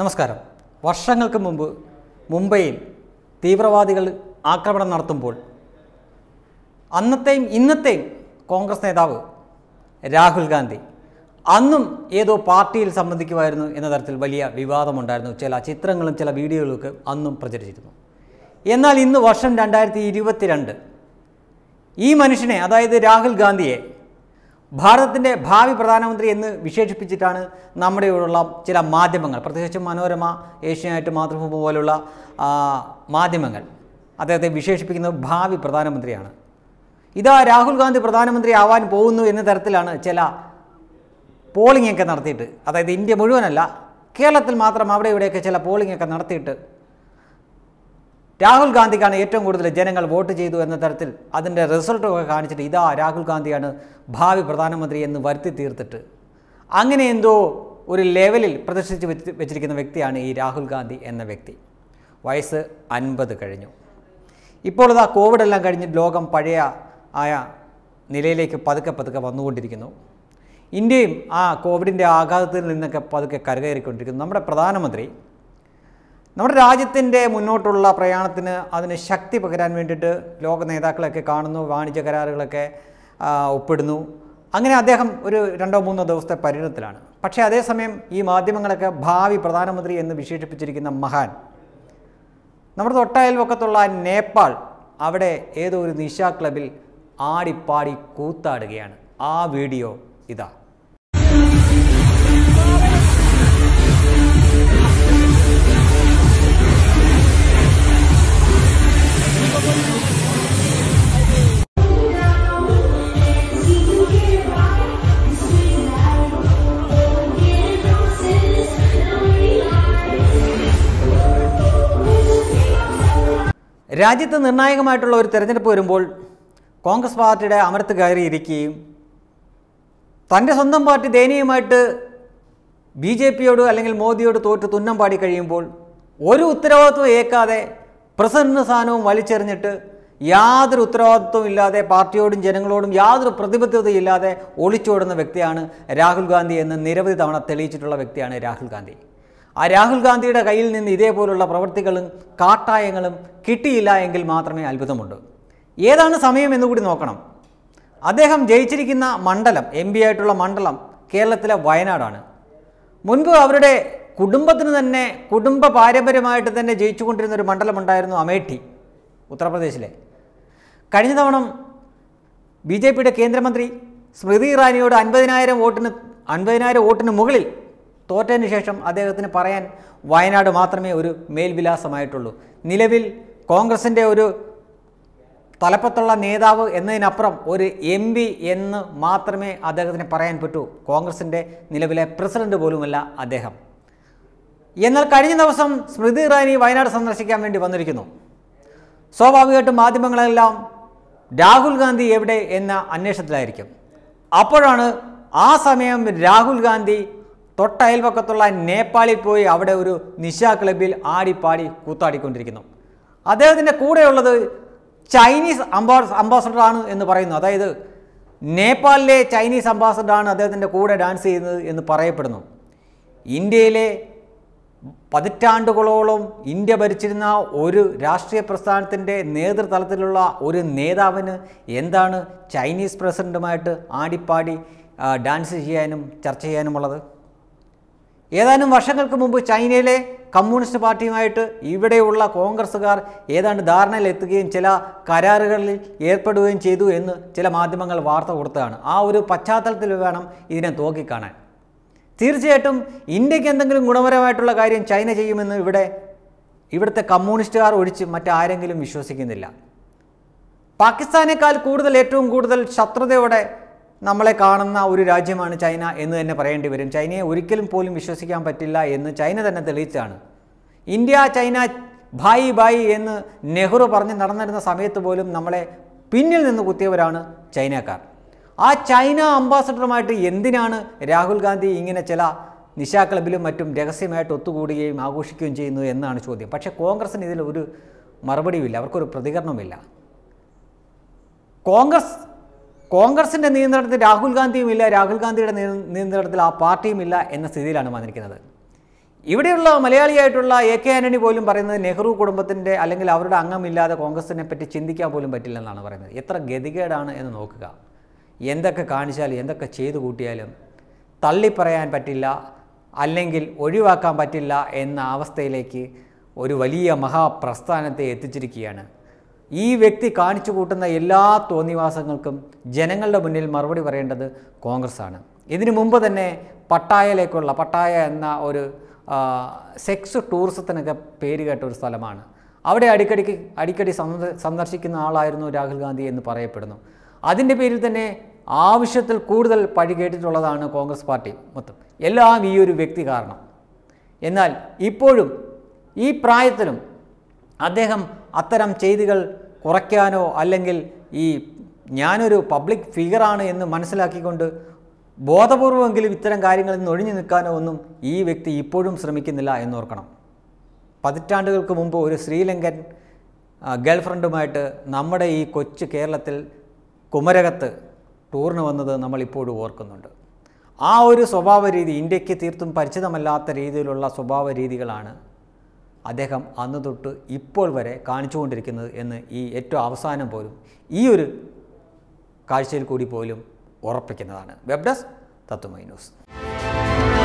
നമസ്കാരം വർഷങ്ങൾക്ക് മുമ്പ് മുംബൈയിൽ തീവ്രവാദികൾ ആക്രമണം നടത്തുമ്പോൾ അന്നത്തെയും ഇന്നത്തെയും കോൺഗ്രസ് നേതാവ് രാഹുൽ ഗാന്ധി അന്നും ഏതോ പാർട്ടിയിൽ സംബന്ധിക്കുമായിരുന്നു എന്ന തരത്തിൽ വലിയ വിവാദമുണ്ടായിരുന്നു ചില ചിത്രങ്ങളും ചില വീഡിയോകളൊക്കെ അന്നും പ്രചരിച്ചിരുന്നു എന്നാൽ ഇന്ന് വർഷം രണ്ടായിരത്തി ഇരുപത്തിരണ്ട് ഈ മനുഷ്യനെ അതായത് രാഹുൽ ഗാന്ധിയെ ഭാരതത്തിൻ്റെ ഭാവി പ്രധാനമന്ത്രി എന്ന് വിശേഷിപ്പിച്ചിട്ടാണ് ഇവിടെയുള്ള ചില മാധ്യമങ്ങൾ പ്രത്യേകിച്ച് മനോരമ ഏഷ്യാനെറ്റ് മാതൃഭൂമി പോലുള്ള മാധ്യമങ്ങൾ അദ്ദേഹത്തെ വിശേഷിപ്പിക്കുന്നത് ഭാവി പ്രധാനമന്ത്രിയാണ് ഇതാ രാഹുൽ ഗാന്ധി പ്രധാനമന്ത്രി ആവാൻ പോകുന്നു എന്ന തരത്തിലാണ് ചില പോളിംഗ് ഒക്കെ നടത്തിയിട്ട് അതായത് ഇന്ത്യ മുഴുവനല്ല കേരളത്തിൽ മാത്രം അവിടെ ഇവിടെയൊക്കെ ചില പോളിംഗ് ഒക്കെ നടത്തിയിട്ട് രാഹുൽ ഗാന്ധിക്കാണ് ഏറ്റവും കൂടുതൽ ജനങ്ങൾ വോട്ട് ചെയ്തു എന്ന തരത്തിൽ അതിൻ്റെ റിസൾട്ടൊക്കെ കാണിച്ചിട്ട് ഇതാ രാഹുൽ ഗാന്ധിയാണ് ഭാവി പ്രധാനമന്ത്രി എന്ന് വരുത്തി തീർത്തിട്ട് അങ്ങനെ എന്തോ ഒരു ലെവലിൽ പ്രദർശിച്ച് വെച്ചിരിക്കുന്ന വ്യക്തിയാണ് ഈ രാഹുൽ ഗാന്ധി എന്ന വ്യക്തി വയസ്സ് അൻപത് കഴിഞ്ഞു ഇപ്പോൾ ഇതാ കോവിഡ് എല്ലാം കഴിഞ്ഞ് ലോകം പഴയ ആയ നിലയിലേക്ക് പതുക്കെ പതുക്കെ വന്നുകൊണ്ടിരിക്കുന്നു ഇന്ത്യയും ആ കോവിഡിൻ്റെ ആഘാതത്തിൽ നിന്നൊക്കെ പതുക്കെ കരകയറിക്കൊണ്ടിരിക്കുന്നു നമ്മുടെ പ്രധാനമന്ത്രി നമ്മുടെ രാജ്യത്തിൻ്റെ മുന്നോട്ടുള്ള പ്രയാണത്തിന് അതിന് ശക്തി പകരാൻ വേണ്ടിയിട്ട് ലോക നേതാക്കളൊക്കെ കാണുന്നു വാണിജ്യ കരാറുകളൊക്കെ ഒപ്പിടുന്നു അങ്ങനെ അദ്ദേഹം ഒരു രണ്ടോ മൂന്നോ ദിവസത്തെ പര്യടനത്തിലാണ് പക്ഷേ അതേസമയം ഈ മാധ്യമങ്ങളൊക്കെ ഭാവി പ്രധാനമന്ത്രി എന്ന് വിശേഷിപ്പിച്ചിരിക്കുന്ന മഹാൻ നമ്മുടെ തൊട്ടയൽവക്കത്തുള്ള നേപ്പാൾ അവിടെ ഏതോ ഒരു നിശാ ക്ലബിൽ ആടിപ്പാടി കൂത്താടുകയാണ് ആ വീഡിയോ ഇതാ രാജ്യത്ത് നിർണായകമായിട്ടുള്ള ഒരു തെരഞ്ഞെടുപ്പ് വരുമ്പോൾ കോൺഗ്രസ് പാർട്ടിയുടെ അമരത്ത് കയറിയിരിക്കുകയും തൻ്റെ സ്വന്തം പാർട്ടി ദയനീയമായിട്ട് ബി ജെ പിയോട് അല്ലെങ്കിൽ മോദിയോട് തോറ്റ് തുന്നം പാടി കഴിയുമ്പോൾ ഒരു ഉത്തരവാദിത്വം ഏക്കാതെ പ്രസന്ന സ്ഥാനവും വലിച്ചെറിഞ്ഞിട്ട് യാതൊരു ഉത്തരവാദിത്വം ഇല്ലാതെ പാർട്ടിയോടും ജനങ്ങളോടും യാതൊരു പ്രതിബദ്ധതയില്ലാതെ ഒളിച്ചോടുന്ന വ്യക്തിയാണ് രാഹുൽ ഗാന്ധി എന്ന് നിരവധി തവണ തെളിയിച്ചിട്ടുള്ള വ്യക്തിയാണ് രാഹുൽ ഗാന്ധി ആ രാഹുൽ ഗാന്ധിയുടെ കയ്യിൽ നിന്ന് ഇതേപോലുള്ള പ്രവൃത്തികളും കാട്ടായങ്ങളും കിട്ടിയില്ല എങ്കിൽ മാത്രമേ അത്ഭുതമുണ്ട് ഏതാണ് സമയം എന്നുകൂടി നോക്കണം അദ്ദേഹം ജയിച്ചിരിക്കുന്ന മണ്ഡലം എം ആയിട്ടുള്ള മണ്ഡലം കേരളത്തിലെ വയനാടാണ് മുൻപ് അവരുടെ കുടുംബത്തിന് തന്നെ കുടുംബ പാരമ്പര്യമായിട്ട് തന്നെ ജയിച്ചുകൊണ്ടിരുന്ന ഒരു മണ്ഡലമുണ്ടായിരുന്നു അമേഠി ഉത്തർപ്രദേശിലെ കഴിഞ്ഞ തവണ ബി ജെ പിയുടെ കേന്ദ്രമന്ത്രി സ്മൃതി ഇറാനിയോട് അൻപതിനായിരം വോട്ടിന് അൻപതിനായിരം വോട്ടിന് മുകളിൽ തോറ്റതിന് ശേഷം അദ്ദേഹത്തിന് പറയാൻ വയനാട് മാത്രമേ ഒരു മേൽവിലാസമായിട്ടുള്ളൂ നിലവിൽ കോൺഗ്രസിൻ്റെ ഒരു തലപ്പത്തുള്ള നേതാവ് എന്നതിനപ്പുറം ഒരു എം പി എന്ന് മാത്രമേ അദ്ദേഹത്തിന് പറയാൻ പറ്റൂ കോൺഗ്രസിൻ്റെ നിലവിലെ പ്രസിഡന്റ് പോലുമല്ല അദ്ദേഹം എന്നാൽ കഴിഞ്ഞ ദിവസം സ്മൃതി ഇറാനി വയനാട് സന്ദർശിക്കാൻ വേണ്ടി വന്നിരിക്കുന്നു സ്വാഭാവികമായിട്ടും മാധ്യമങ്ങളെല്ലാം രാഹുൽ ഗാന്ധി എവിടെ എന്ന അന്വേഷണത്തിലായിരിക്കും അപ്പോഴാണ് ആ സമയം രാഹുൽ ഗാന്ധി തൊട്ട നേപ്പാളിൽ പോയി അവിടെ ഒരു നിശ ക്ലബിൽ ആടിപ്പാടി കൂത്താടിക്കൊണ്ടിരിക്കുന്നു അദ്ദേഹത്തിൻ്റെ കൂടെയുള്ളത് ചൈനീസ് അംബാസ് അംബാസഡറാണ് എന്ന് പറയുന്നു അതായത് നേപ്പാളിലെ ചൈനീസ് അംബാസഡറാണ് അദ്ദേഹത്തിൻ്റെ കൂടെ ഡാൻസ് ചെയ്യുന്നത് എന്ന് പറയപ്പെടുന്നു ഇന്ത്യയിലെ പതിറ്റാണ്ടുകളോളം ഇന്ത്യ ഭരിച്ചിരുന്ന ഒരു രാഷ്ട്രീയ പ്രസ്ഥാനത്തിൻ്റെ നേതൃതലത്തിലുള്ള ഒരു നേതാവിന് എന്താണ് ചൈനീസ് പ്രസിഡൻറ്റുമായിട്ട് ആടിപ്പാടി ഡാൻസ് ചെയ്യാനും ചർച്ച ചെയ്യാനുമുള്ളത് ഏതാനും വർഷങ്ങൾക്ക് മുമ്പ് ചൈനയിലെ കമ്മ്യൂണിസ്റ്റ് പാർട്ടിയുമായിട്ട് ഇവിടെയുള്ള കോൺഗ്രസ്സുകാർ ഏതാണ്ട് ധാരണയിലെത്തുകയും ചില കരാറുകളിൽ ഏർപ്പെടുകയും ചെയ്തു എന്ന് ചില മാധ്യമങ്ങൾ വാർത്ത കൊടുത്തതാണ് ആ ഒരു പശ്ചാത്തലത്തിൽ വേണം ഇതിനെ തോക്കിക്കാണാൻ തീർച്ചയായിട്ടും ഇന്ത്യക്ക് എന്തെങ്കിലും ഗുണപരമായിട്ടുള്ള കാര്യം ചൈന ചെയ്യുമെന്ന് ഇവിടെ ഇവിടുത്തെ കമ്മ്യൂണിസ്റ്റുകാർ ഒഴിച്ച് മറ്റാരെങ്കിലും വിശ്വസിക്കുന്നില്ല പാകിസ്ഥാനേക്കാൾ കൂടുതൽ ഏറ്റവും കൂടുതൽ ശത്രുതയോടെ നമ്മളെ കാണുന്ന ഒരു രാജ്യമാണ് ചൈന എന്ന് തന്നെ പറയേണ്ടി വരും ചൈനയെ ഒരിക്കലും പോലും വിശ്വസിക്കാൻ പറ്റില്ല എന്ന് ചൈന തന്നെ തെളിയിച്ചാണ് ഇന്ത്യ ചൈന ഭായി ഭായി എന്ന് നെഹ്റു പറഞ്ഞ് നടന്നിരുന്ന സമയത്ത് പോലും നമ്മളെ പിന്നിൽ നിന്ന് കുത്തിയവരാണ് ചൈനക്കാർ ആ ചൈന അംബാസഡറുമായിട്ട് എന്തിനാണ് രാഹുൽ ഗാന്ധി ഇങ്ങനെ ചില നിശാ ക്ലബിലും മറ്റും രഹസ്യമായിട്ട് ഒത്തുകൂടുകയും ആഘോഷിക്കുകയും ചെയ്യുന്നു എന്നാണ് ചോദ്യം പക്ഷേ കോൺഗ്രസിന് ഇതിൽ ഒരു മറുപടിയുമില്ല അവർക്കൊരു പ്രതികരണമില്ല കോൺഗ്രസ് കോൺഗ്രസിൻ്റെ നിയന്ത്രണത്തിൽ രാഹുൽ ഗാന്ധിയും ഇല്ല രാഹുൽ ഗാന്ധിയുടെ നിയന്ത്രണത്തിൽ ആ പാർട്ടിയും ഇല്ല എന്ന സ്ഥിതിയിലാണ് വന്നിരിക്കുന്നത് ഇവിടെയുള്ള മലയാളിയായിട്ടുള്ള എ കെ ആന്റണി പോലും പറയുന്നത് നെഹ്റു കുടുംബത്തിൻ്റെ അല്ലെങ്കിൽ അവരുടെ അംഗമില്ലാതെ കോൺഗ്രസിനെ പറ്റി ചിന്തിക്കാൻ പോലും പറ്റില്ലെന്നാണ് പറയുന്നത് എത്ര ഗതികേടാണ് എന്ന് നോക്കുക എന്തൊക്കെ കാണിച്ചാലും എന്തൊക്കെ ചെയ്തു കൂട്ടിയാലും തള്ളിപ്പറയാൻ പറ്റില്ല അല്ലെങ്കിൽ ഒഴിവാക്കാൻ പറ്റില്ല എന്ന അവസ്ഥയിലേക്ക് ഒരു വലിയ മഹാപ്രസ്ഥാനത്തെ എത്തിച്ചിരിക്കുകയാണ് ഈ വ്യക്തി കാണിച്ചു കൂട്ടുന്ന എല്ലാ തോന്നിവാസങ്ങൾക്കും ജനങ്ങളുടെ മുന്നിൽ മറുപടി പറയേണ്ടത് കോൺഗ്രസ്സാണ് ഇതിനു മുമ്പ് തന്നെ പട്ടായയിലേക്കുള്ള പട്ടായ എന്ന ഒരു സെക്സ് ടൂറിസത്തിനൊക്കെ പേര് കേട്ട ഒരു സ്ഥലമാണ് അവിടെ അടിക്കടിക്ക് അടിക്കടി സന്ദർശിക്കുന്ന ആളായിരുന്നു രാഹുൽ ഗാന്ധി എന്ന് പറയപ്പെടുന്നു അതിൻ്റെ പേരിൽ തന്നെ ആവശ്യത്തിൽ കൂടുതൽ പഴി കേട്ടിട്ടുള്ളതാണ് കോൺഗ്രസ് പാർട്ടി മൊത്തം എല്ലാം ഈ ഒരു വ്യക്തി കാരണം എന്നാൽ ഇപ്പോഴും ഈ പ്രായത്തിലും അദ്ദേഹം അത്തരം ചെയ്തികൾ കുറയ്ക്കാനോ അല്ലെങ്കിൽ ഈ ഞാനൊരു പബ്ലിക് ഫിഗറാണ് എന്ന് മനസ്സിലാക്കിക്കൊണ്ട് ബോധപൂർവമെങ്കിലും ഇത്തരം കാര്യങ്ങളിൽ നിന്ന് ഒഴിഞ്ഞു നിൽക്കാനോ ഒന്നും ഈ വ്യക്തി ഇപ്പോഴും ശ്രമിക്കുന്നില്ല എന്നോർക്കണം പതിറ്റാണ്ടുകൾക്ക് മുമ്പ് ഒരു ശ്രീലങ്കൻ ഗേൾഫ്രണ്ടുമായിട്ട് നമ്മുടെ ഈ കൊച്ചു കേരളത്തിൽ കുമരകത്ത് ടൂറിന് വന്നത് നമ്മളിപ്പോഴും ഓർക്കുന്നുണ്ട് ആ ഒരു സ്വഭാവ രീതി ഇന്ത്യക്ക് തീർത്തും പരിചിതമല്ലാത്ത രീതിയിലുള്ള സ്വഭാവ രീതികളാണ് അദ്ദേഹം അന്ന് തൊട്ട് ഇപ്പോൾ വരെ കാണിച്ചുകൊണ്ടിരിക്കുന്നത് എന്ന് ഈ ഏറ്റവും അവസാനം പോലും ഈ ഒരു കാഴ്ചയിൽ കൂടി പോലും ഉറപ്പിക്കുന്നതാണ് വെബ് ഡെസ്ക് തത്വമൈ ന്യൂസ്